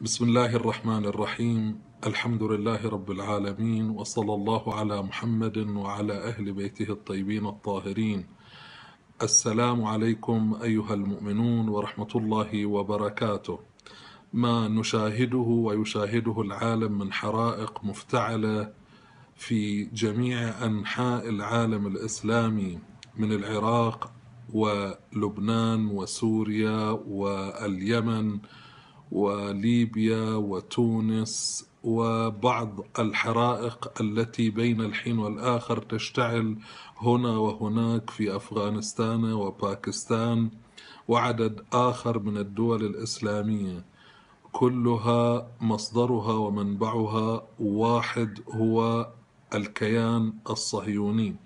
بسم الله الرحمن الرحيم الحمد لله رب العالمين وصلى الله على محمد وعلى أهل بيته الطيبين الطاهرين السلام عليكم أيها المؤمنون ورحمة الله وبركاته ما نشاهده ويشاهده العالم من حرائق مفتعلة في جميع أنحاء العالم الإسلامي من العراق ولبنان وسوريا واليمن وليبيا وتونس وبعض الحرائق التي بين الحين والاخر تشتعل هنا وهناك في افغانستان وباكستان وعدد اخر من الدول الاسلاميه كلها مصدرها ومنبعها واحد هو الكيان الصهيوني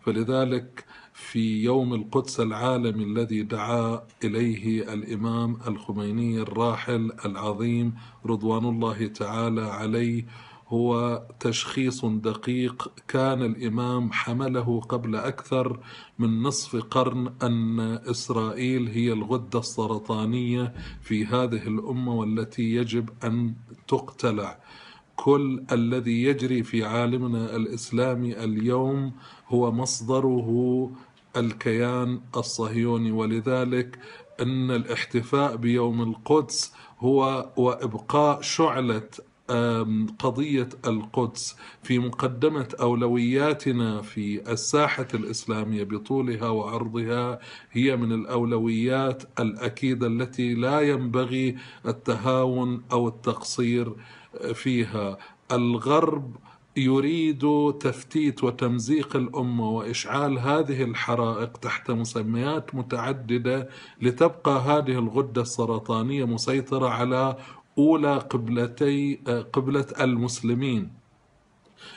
فلذلك في يوم القدس العالمي الذي دعا اليه الامام الخميني الراحل العظيم رضوان الله تعالى عليه هو تشخيص دقيق كان الامام حمله قبل اكثر من نصف قرن ان اسرائيل هي الغده السرطانيه في هذه الامه والتي يجب ان تقتلع كل الذي يجري في عالمنا الاسلامي اليوم هو مصدره الكيان الصهيوني ولذلك ان الاحتفاء بيوم القدس هو وابقاء شعله قضية القدس في مقدمة أولوياتنا في الساحة الإسلامية بطولها وعرضها هي من الأولويات الأكيدة التي لا ينبغي التهاون أو التقصير فيها الغرب يريد تفتيت وتمزيق الامه واشعال هذه الحرائق تحت مسميات متعدده لتبقى هذه الغده السرطانيه مسيطره على أولى قبلتي آه، قبلة المسلمين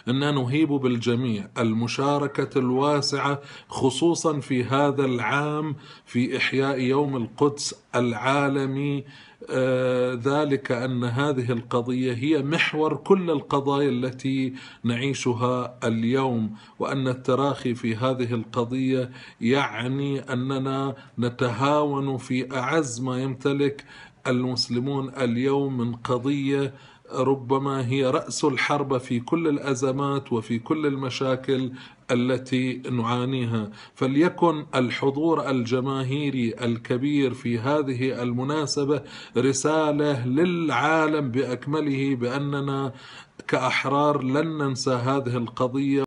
أن نهيب بالجميع المشاركة الواسعة خصوصا في هذا العام في إحياء يوم القدس العالمي آه، ذلك أن هذه القضية هي محور كل القضايا التي نعيشها اليوم وأن التراخي في هذه القضية يعني أننا نتهاون في أعز ما يمتلك المسلمون اليوم من قضيه ربما هي راس الحربه في كل الازمات وفي كل المشاكل التي نعانيها فليكن الحضور الجماهيري الكبير في هذه المناسبه رساله للعالم باكمله باننا كاحرار لن ننسى هذه القضيه